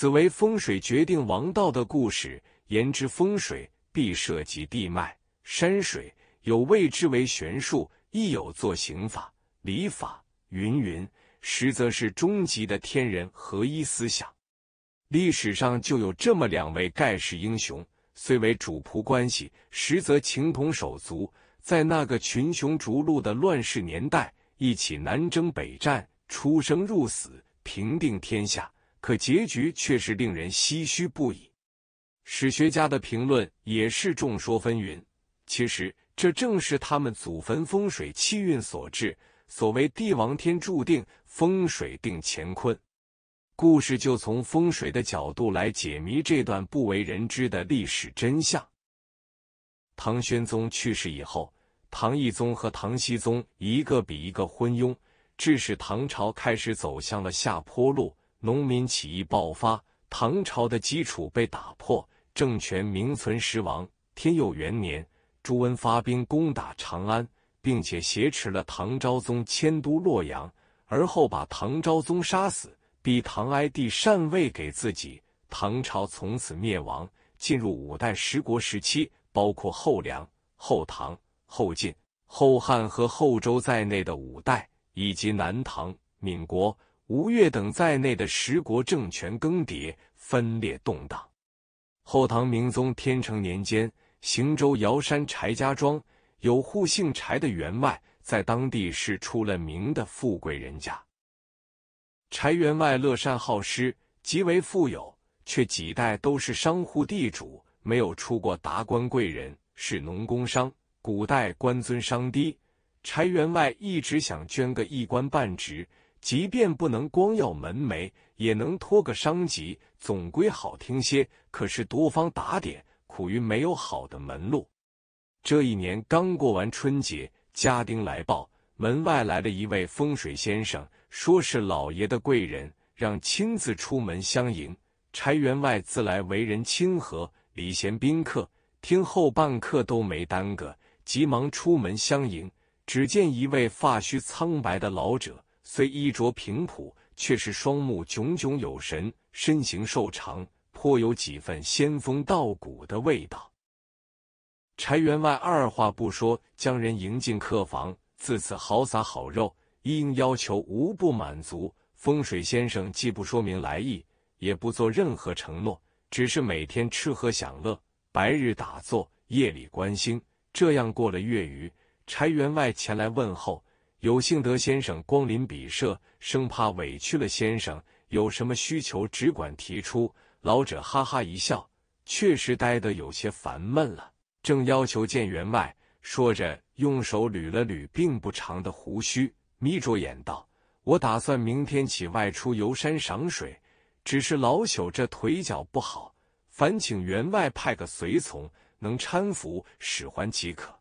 此为风水决定王道的故事，言之风水必涉及地脉、山水，有谓之为玄术，亦有作刑法、礼法，云云。实则是终极的天人合一思想。历史上就有这么两位盖世英雄，虽为主仆关系，实则情同手足。在那个群雄逐鹿的乱世年代，一起南征北战，出生入死，平定天下。可结局却是令人唏嘘不已。史学家的评论也是众说纷纭。其实，这正是他们祖坟风水气运所致。所谓“帝王天注定，风水定乾坤”。故事就从风水的角度来解谜这段不为人知的历史真相。唐玄宗去世以后，唐懿宗和唐僖宗一个比一个昏庸，致使唐朝开始走向了下坡路。农民起义爆发，唐朝的基础被打破，政权名存实亡。天佑元年，朱温发兵攻打长安，并且挟持了唐昭宗，迁都洛阳，而后把唐昭宗杀死，逼唐哀帝禅位给自己。唐朝从此灭亡，进入五代十国时期，包括后梁、后唐、后晋、后汉和后周在内的五代，以及南唐、闽国。吴越等在内的十国政权更迭、分裂、动荡。后唐明宗天成年间，行州尧山柴家庄有户姓柴的员外，在当地是出了名的富贵人家。柴员外乐善好施，极为富有，却几代都是商户地主，没有出过达官贵人，是农工商。古代官尊商低，柴员外一直想捐个一官半职。即便不能光耀门楣，也能托个商籍，总归好听些。可是多方打点，苦于没有好的门路。这一年刚过完春节，家丁来报，门外来了一位风水先生，说是老爷的贵人，让亲自出门相迎。柴员外自来为人亲和，礼贤宾客，听后半刻都没耽搁，急忙出门相迎。只见一位发须苍白的老者。虽衣着平朴，却是双目炯炯有神，身形瘦长，颇有几分仙风道骨的味道。柴员外二话不说，将人迎进客房，自此好洒好肉，一应要求无不满足。风水先生既不说明来意，也不做任何承诺，只是每天吃喝享乐，白日打坐，夜里观星。这样过了月余，柴员外前来问候。有幸得先生光临笔舍，生怕委屈了先生，有什么需求只管提出。老者哈哈一笑，确实待得有些烦闷了，正要求见员外，说着用手捋了捋并不长的胡须，眯着眼道：“我打算明天起外出游山赏水，只是老朽这腿脚不好，烦请员外派个随从，能搀扶使唤即可。”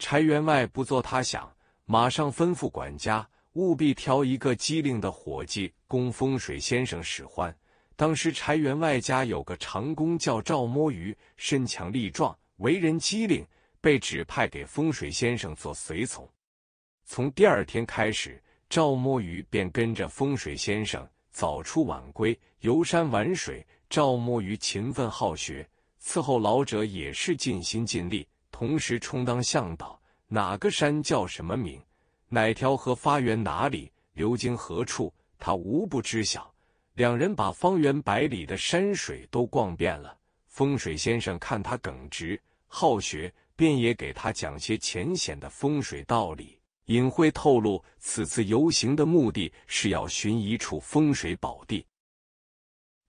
柴员外不做他想。马上吩咐管家，务必挑一个机灵的伙计供风水先生使唤。当时柴员外家有个长工叫赵摸鱼，身强力壮，为人机灵，被指派给风水先生做随从。从第二天开始，赵摸鱼便跟着风水先生早出晚归，游山玩水。赵摸鱼勤奋好学，伺候老者也是尽心尽力，同时充当向导。哪个山叫什么名？哪条河发源哪里？流经何处？他无不知晓。两人把方圆百里的山水都逛遍了。风水先生看他耿直好学，便也给他讲些浅显的风水道理，隐晦透露此次游行的目的是要寻一处风水宝地。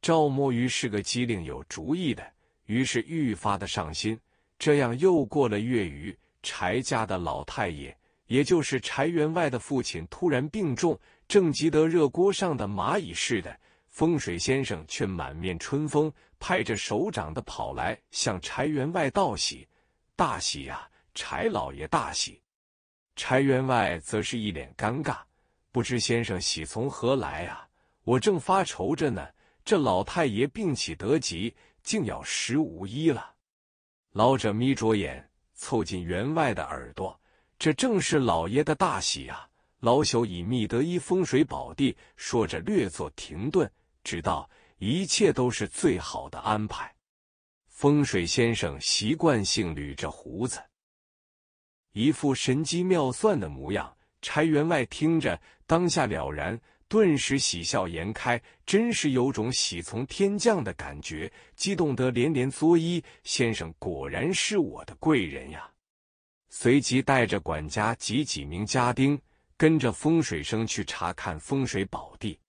赵摸鱼是个机灵有主意的，于是愈发的上心。这样又过了月余。柴家的老太爷，也就是柴员外的父亲，突然病重，正急得热锅上的蚂蚁似的。风水先生却满面春风，拍着手掌的跑来向柴员外道喜：“大喜呀，柴老爷大喜！”柴员外则是一脸尴尬，不知先生喜从何来啊？我正发愁着呢，这老太爷病起得急，竟要食无医了。老者眯着眼。凑近员外的耳朵，这正是老爷的大喜啊！老朽以密得一风水宝地，说着略作停顿，直到一切都是最好的安排。风水先生习惯性捋着胡子，一副神机妙算的模样。柴员外听着，当下了然。顿时喜笑颜开，真是有种喜从天降的感觉，激动得连连作揖。先生果然是我的贵人呀！随即带着管家及几名家丁，跟着风水生去查看风水宝地。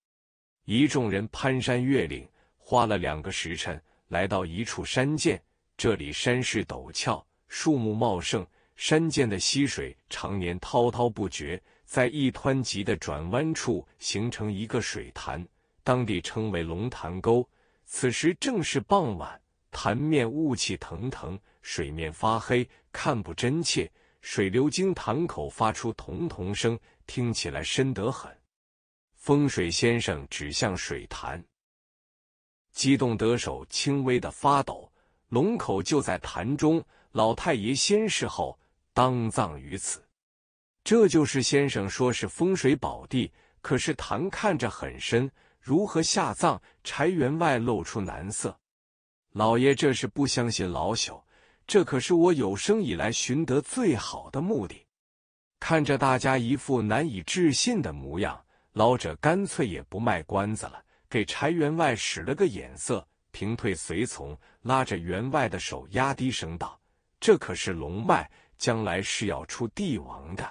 一众人攀山越岭，花了两个时辰，来到一处山涧。这里山势陡峭，树木茂盛，山涧的溪水常年滔滔不绝。在一湍急的转弯处形成一个水潭，当地称为龙潭沟。此时正是傍晚，潭面雾气腾腾，水面发黑，看不真切。水流经潭口发出“咚咚”声，听起来深得很。风水先生指向水潭，激动得手轻微的发抖。龙口就在潭中，老太爷先逝后当葬于此。这就是先生说是风水宝地，可是潭看着很深，如何下葬？柴员外露出难色。老爷这是不相信老朽，这可是我有生以来寻得最好的墓地。看着大家一副难以置信的模样，老者干脆也不卖关子了，给柴员外使了个眼色，平退随从，拉着员外的手，压低声道：“这可是龙脉，将来是要出帝王的。”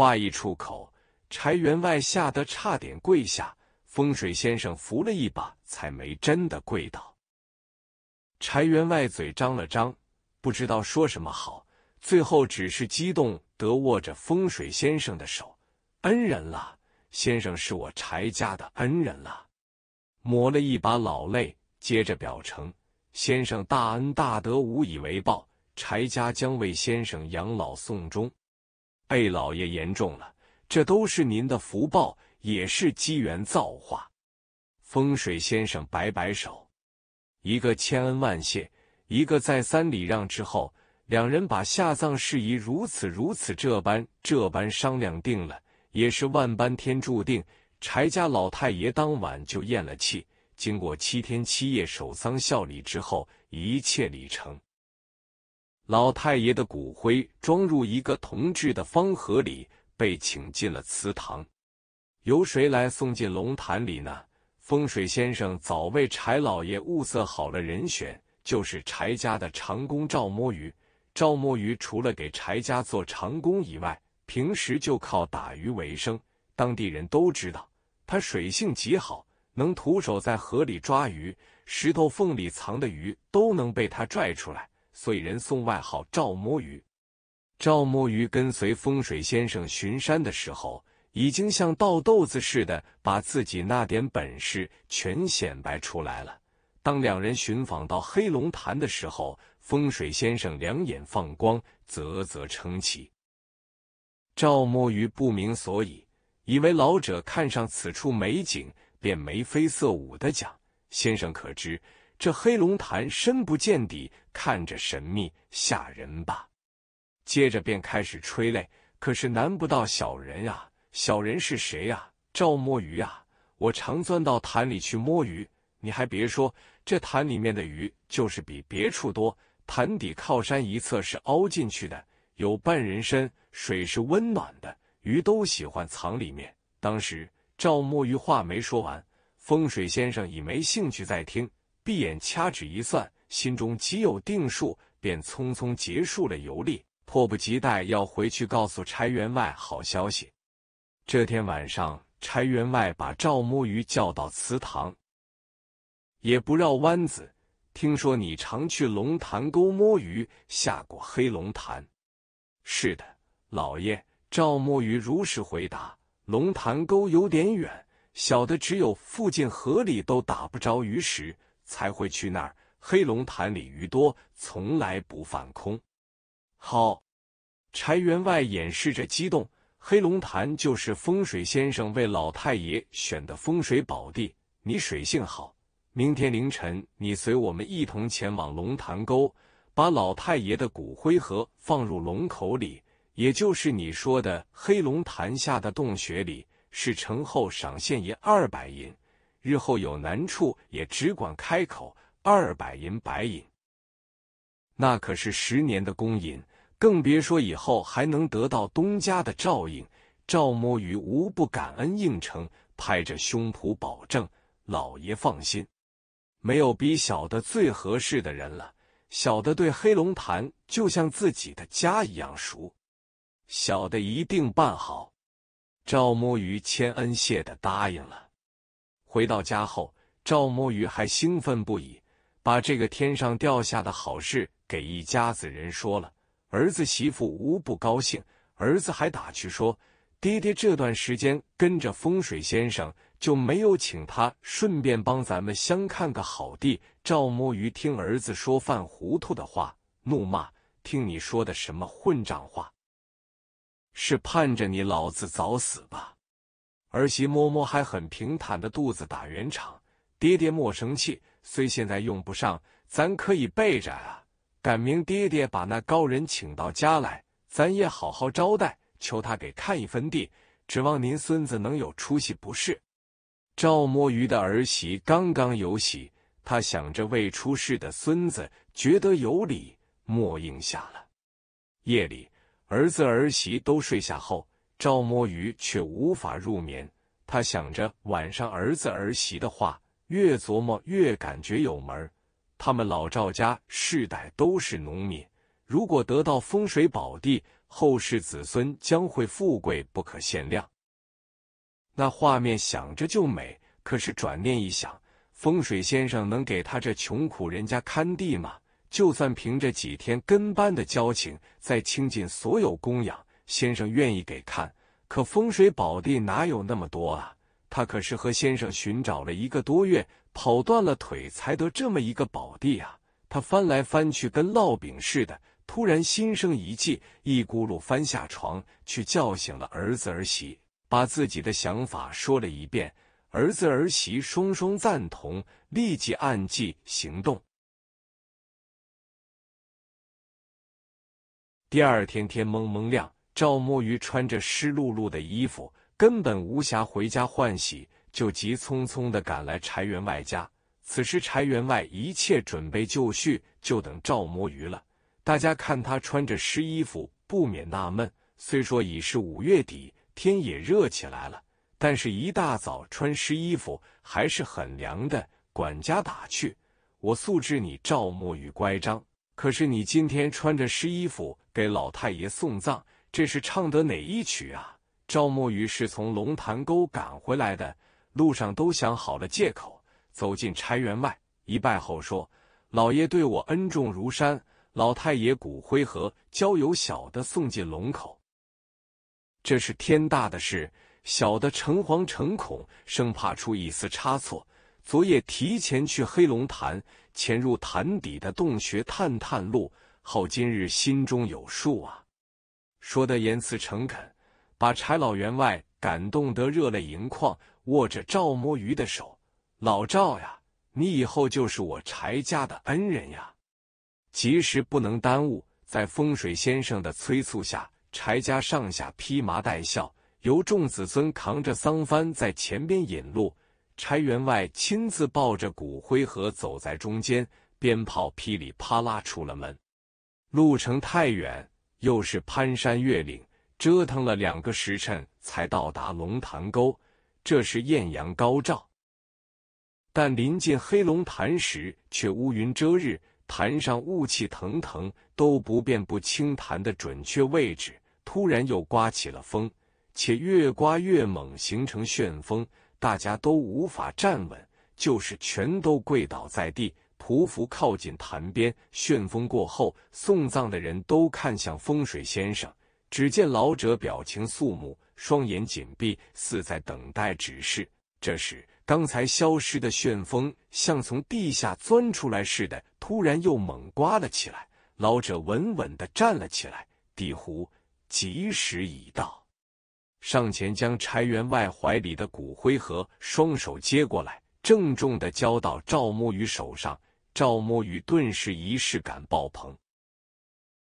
话一出口，柴员外吓得差点跪下，风水先生扶了一把，才没真的跪倒。柴员外嘴张了张，不知道说什么好，最后只是激动得握着风水先生的手：“恩人了，先生是我柴家的恩人了。”抹了一把老泪，接着表诚：“先生大恩大德，无以为报，柴家将为先生养老送终。”贝老爷言重了，这都是您的福报，也是机缘造化。风水先生摆摆手，一个千恩万谢，一个再三礼让之后，两人把下葬事宜如此如此这般这般商量定了，也是万般天注定。柴家老太爷当晚就咽了气，经过七天七夜守丧孝礼之后，一切礼成。老太爷的骨灰装入一个铜制的方盒里，被请进了祠堂。由谁来送进龙潭里呢？风水先生早为柴老爷物色好了人选，就是柴家的长工赵摸鱼。赵摸鱼除了给柴家做长工以外，平时就靠打鱼为生。当地人都知道他水性极好，能徒手在河里抓鱼，石头缝里藏的鱼都能被他拽出来。所以人送外号赵摸鱼。赵摸鱼跟随风水先生巡山的时候，已经像倒豆子似的把自己那点本事全显摆出来了。当两人寻访到黑龙潭的时候，风水先生两眼放光，啧啧称奇。赵摸鱼不明所以，以为老者看上此处美景，便眉飞色舞的讲：“先生可知？”这黑龙潭深不见底，看着神秘吓人吧。接着便开始吹泪，可是难不到小人呀！小人是谁呀？赵摸鱼呀！我常钻到潭里去摸鱼。你还别说，这潭里面的鱼就是比别处多。潭底靠山一侧是凹进去的，有半人深，水是温暖的，鱼都喜欢藏里面。当时赵摸鱼话没说完，风水先生已没兴趣再听。闭眼掐指一算，心中极有定数，便匆匆结束了游历，迫不及待要回去告诉柴员外好消息。这天晚上，柴员外把赵摸鱼叫到祠堂，也不绕弯子：“听说你常去龙潭沟摸鱼，下过黑龙潭？”“是的，老爷。”赵摸鱼如实回答。“龙潭沟有点远，小的只有附近河里都打不着鱼食。”才会去那儿。黑龙潭里鱼多，从来不放空。好，柴员外掩饰着激动。黑龙潭就是风水先生为老太爷选的风水宝地。你水性好，明天凌晨你随我们一同前往龙潭沟，把老太爷的骨灰盒放入龙口里，也就是你说的黑龙潭下的洞穴里。事成后赏现银二百银。日后有难处也只管开口，二百银白银，那可是十年的公银，更别说以后还能得到东家的照应。赵摸鱼无不感恩应承，拍着胸脯保证：“老爷放心，没有比小的最合适的人了。小的对黑龙潭就像自己的家一样熟，小的一定办好。”赵摸鱼千恩谢的答应了。回到家后，赵摸鱼还兴奋不已，把这个天上掉下的好事给一家子人说了，儿子媳妇无不高兴。儿子还打趣说：“爹爹这段时间跟着风水先生，就没有请他顺便帮咱们相看个好地。”赵摸鱼听儿子说犯糊涂的话，怒骂：“听你说的什么混账话？是盼着你老子早死吧？”儿媳摸摸还很平坦的肚子，打圆场：“爹爹莫生气，虽现在用不上，咱可以备着啊。赶明爹爹把那高人请到家来，咱也好好招待，求他给看一分地，指望您孙子能有出息，不是？”赵摸鱼的儿媳刚刚有喜，他想着未出世的孙子，觉得有理，莫应下了。夜里，儿子儿媳都睡下后。赵摸鱼却无法入眠，他想着晚上儿子儿媳的话，越琢磨越感觉有门。他们老赵家世代都是农民，如果得到风水宝地，后世子孙将会富贵不可限量。那画面想着就美，可是转念一想，风水先生能给他这穷苦人家看地吗？就算凭着几天跟班的交情，再倾尽所有供养。先生愿意给看，可风水宝地哪有那么多啊？他可是和先生寻找了一个多月，跑断了腿才得这么一个宝地啊！他翻来翻去，跟烙饼似的。突然心生一计，一咕噜翻下床，去叫醒了儿子儿媳，把自己的想法说了一遍。儿子儿媳双双赞同，立即按计行动。第二天天蒙蒙亮。赵摸鱼穿着湿漉漉的衣服，根本无暇回家换洗，就急匆匆的赶来柴员外家。此时柴员外一切准备就绪，就等赵摸鱼了。大家看他穿着湿衣服，不免纳闷。虽说已是五月底，天也热起来了，但是一大早穿湿衣服还是很凉的。管家打趣：“我素知你赵摸鱼乖张，可是你今天穿着湿衣服给老太爷送葬。”这是唱的哪一曲啊？赵墨鱼是从龙潭沟赶回来的，路上都想好了借口。走进柴园外一拜后说：“老爷对我恩重如山，老太爷骨灰盒交由小的送进龙口，这是天大的事，小的诚惶诚恐，生怕出一丝差错。昨夜提前去黑龙潭，潜入潭底的洞穴探探路，好今日心中有数啊。”说的言辞诚恳，把柴老员外感动得热泪盈眶，握着赵摸鱼的手：“老赵呀，你以后就是我柴家的恩人呀！”及时不能耽误，在风水先生的催促下，柴家上下披麻戴孝，由众子孙扛着丧帆在前边引路，柴员外亲自抱着骨灰盒走在中间，鞭炮噼里啪啦出了门。路程太远。又是攀山越岭，折腾了两个时辰才到达龙潭沟。这是艳阳高照，但临近黑龙潭时却乌云遮日，潭上雾气腾腾，都不辨不清潭的准确位置。突然又刮起了风，且越刮越猛，形成旋风，大家都无法站稳，就是全都跪倒在地。匍匐靠近潭边，旋风过后，送葬的人都看向风水先生。只见老者表情肃穆，双眼紧闭，似在等待指示。这时，刚才消失的旋风像从地下钻出来似的，突然又猛刮了起来。老者稳稳地站了起来，地湖吉时已到，上前将柴员外怀里的骨灰盒双手接过来，郑重地交到赵慕雨手上。赵墨雨顿时仪式感爆棚，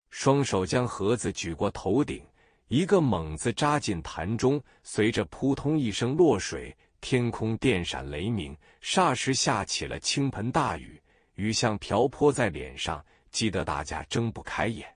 双手将盒子举过头顶，一个猛子扎进潭中，随着扑通一声落水。天空电闪雷鸣，霎时下起了倾盆大雨，雨像瓢泼在脸上，激得大家睁不开眼。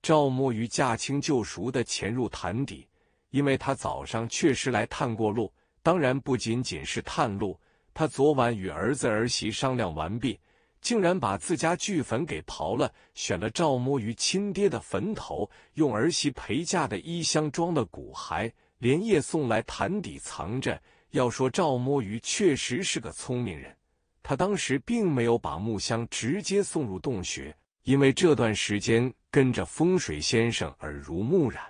赵墨雨驾轻就熟的潜入潭底，因为他早上确实来探过路，当然不仅仅是探路，他昨晚与儿子儿媳商量完毕。竟然把自家巨坟给刨了，选了赵摸鱼亲爹的坟头，用儿媳陪嫁的衣箱装了骨骸，连夜送来潭底藏着。要说赵摸鱼确实是个聪明人，他当时并没有把木箱直接送入洞穴，因为这段时间跟着风水先生耳濡目染，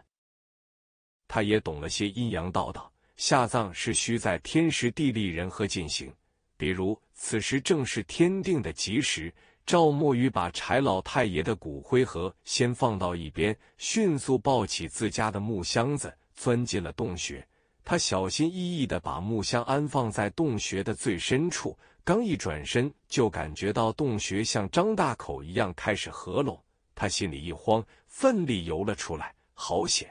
他也懂了些阴阳道道。下葬是需在天时地利人和进行，比如。此时正是天定的吉时。赵墨鱼把柴老太爷的骨灰盒先放到一边，迅速抱起自家的木箱子，钻进了洞穴。他小心翼翼的把木箱安放在洞穴的最深处。刚一转身，就感觉到洞穴像张大口一样开始合拢。他心里一慌，奋力游了出来，好险，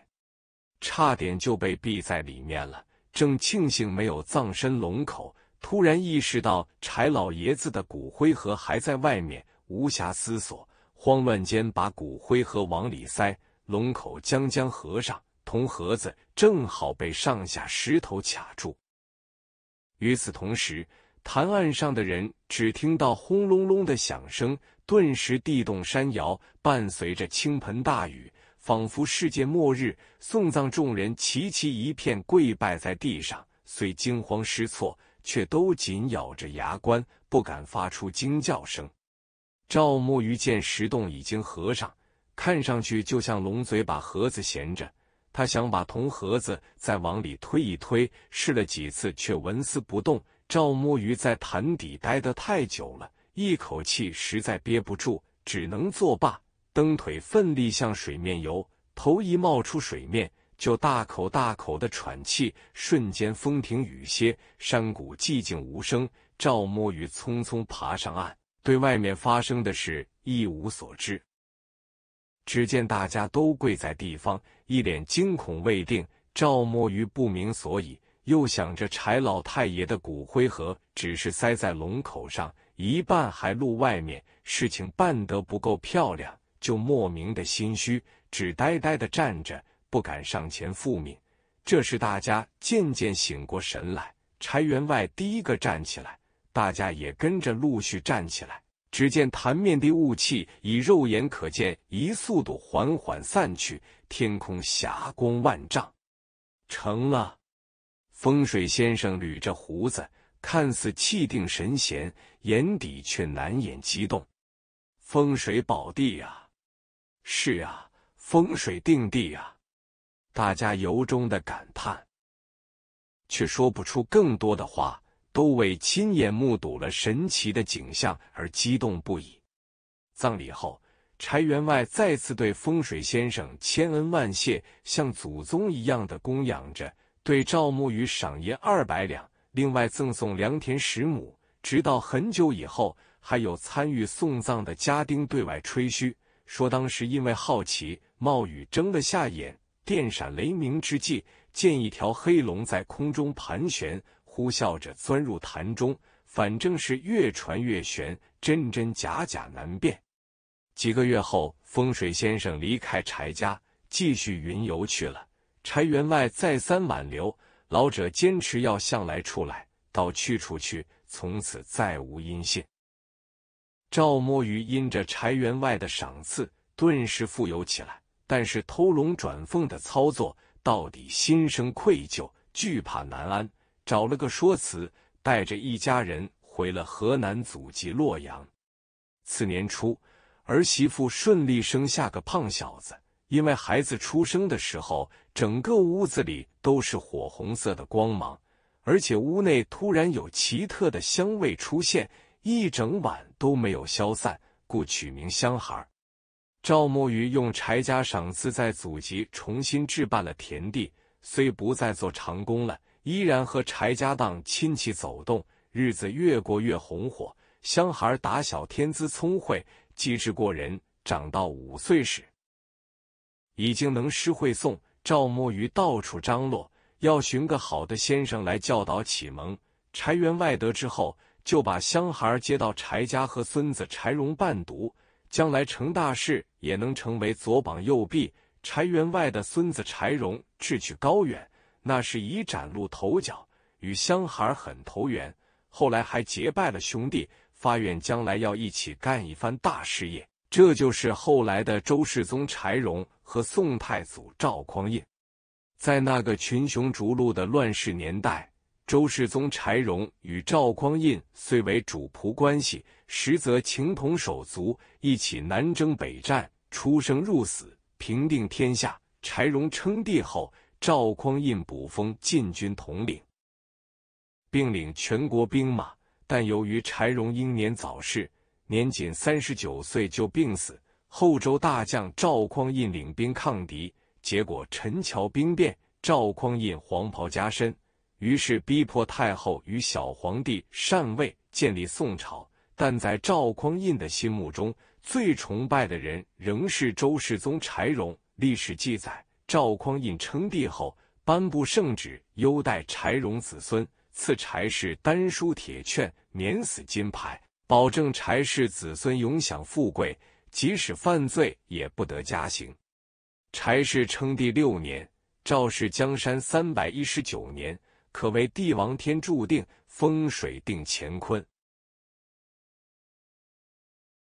差点就被闭在里面了。正庆幸没有葬身龙口。突然意识到柴老爷子的骨灰盒还在外面，无暇思索，慌乱间把骨灰盒往里塞，龙口将将合上，铜盒子正好被上下石头卡住。与此同时，潭岸上的人只听到轰隆隆的响声，顿时地动山摇，伴随着倾盆大雨，仿佛世界末日。送葬众人齐齐一片跪拜在地上，虽惊慌失措。却都紧咬着牙关，不敢发出惊叫声。赵木鱼见石洞已经合上，看上去就像龙嘴把盒子衔着。他想把铜盒子再往里推一推，试了几次却纹丝不动。赵木鱼在潭底待得太久了，一口气实在憋不住，只能作罢，蹬腿奋力向水面游。头一冒出水面。就大口大口的喘气，瞬间风停雨歇，山谷寂静无声。赵摸鱼匆匆爬上岸，对外面发生的事一无所知。只见大家都跪在地方，一脸惊恐未定。赵摸鱼不明所以，又想着柴老太爷的骨灰盒只是塞在龙口上，一半还露外面，事情办得不够漂亮，就莫名的心虚，只呆呆的站着。不敢上前复命。这时，大家渐渐醒过神来。柴员外第一个站起来，大家也跟着陆续站起来。只见潭面的雾气以肉眼可见一速度缓缓散去，天空霞光万丈，成了。风水先生捋着胡子，看似气定神闲，眼底却难掩激动。风水宝地呀！是啊，风水定地呀！大家由衷的感叹，却说不出更多的话，都为亲眼目睹了神奇的景象而激动不已。葬礼后，柴员外再次对风水先生千恩万谢，像祖宗一样的供养着，对赵慕宇赏银二百两，另外赠送良田十亩。直到很久以后，还有参与送葬的家丁对外吹嘘说，当时因为好奇，冒雨睁了下眼。电闪雷鸣之际，见一条黑龙在空中盘旋，呼啸着钻入潭中。反正是越传越玄，真真假假难辨。几个月后，风水先生离开柴家，继续云游去了。柴员外再三挽留，老者坚持要向来出来，到去处去，从此再无音信。赵摸鱼因着柴员外的赏赐，顿时富有起来。但是偷龙转凤的操作，到底心生愧疚、惧怕难安，找了个说辞，带着一家人回了河南祖籍洛阳。次年初，儿媳妇顺利生下个胖小子。因为孩子出生的时候，整个屋子里都是火红色的光芒，而且屋内突然有奇特的香味出现，一整晚都没有消散，故取名香孩。赵默鱼用柴家赏赐在祖籍重新置办了田地，虽不再做长工了，依然和柴家当亲戚走动，日子越过越红火。香孩打小天资聪慧，机智过人，长到五岁时已经能诗会诵。赵默鱼到处张罗，要寻个好的先生来教导启蒙。柴员外得知后，就把香孩接到柴家和孙子柴荣伴读。将来成大事，也能成为左膀右臂。柴员外的孙子柴荣志趣高远，那是已崭露头角，与香孩很投缘，后来还结拜了兄弟，发愿将来要一起干一番大事业。这就是后来的周世宗柴荣和宋太祖赵匡胤。在那个群雄逐鹿的乱世年代，周世宗柴荣与赵匡胤虽为主仆关系。实则情同手足，一起南征北战，出生入死，平定天下。柴荣称帝后，赵匡胤补封禁军统领，并领全国兵马。但由于柴荣英年早逝，年仅三十九岁就病死。后周大将赵匡胤领兵抗敌，结果陈桥兵变，赵匡胤黄袍加身，于是逼迫太后与小皇帝禅位，建立宋朝。但在赵匡胤的心目中，最崇拜的人仍是周世宗柴荣。历史记载，赵匡胤称帝后，颁布圣旨，优待柴荣子孙，赐柴氏丹书铁券、免死金牌，保证柴氏子孙永享富贵，即使犯罪也不得加刑。柴氏称帝六年，赵氏江山三百一十九年，可谓帝王天注定，风水定乾坤。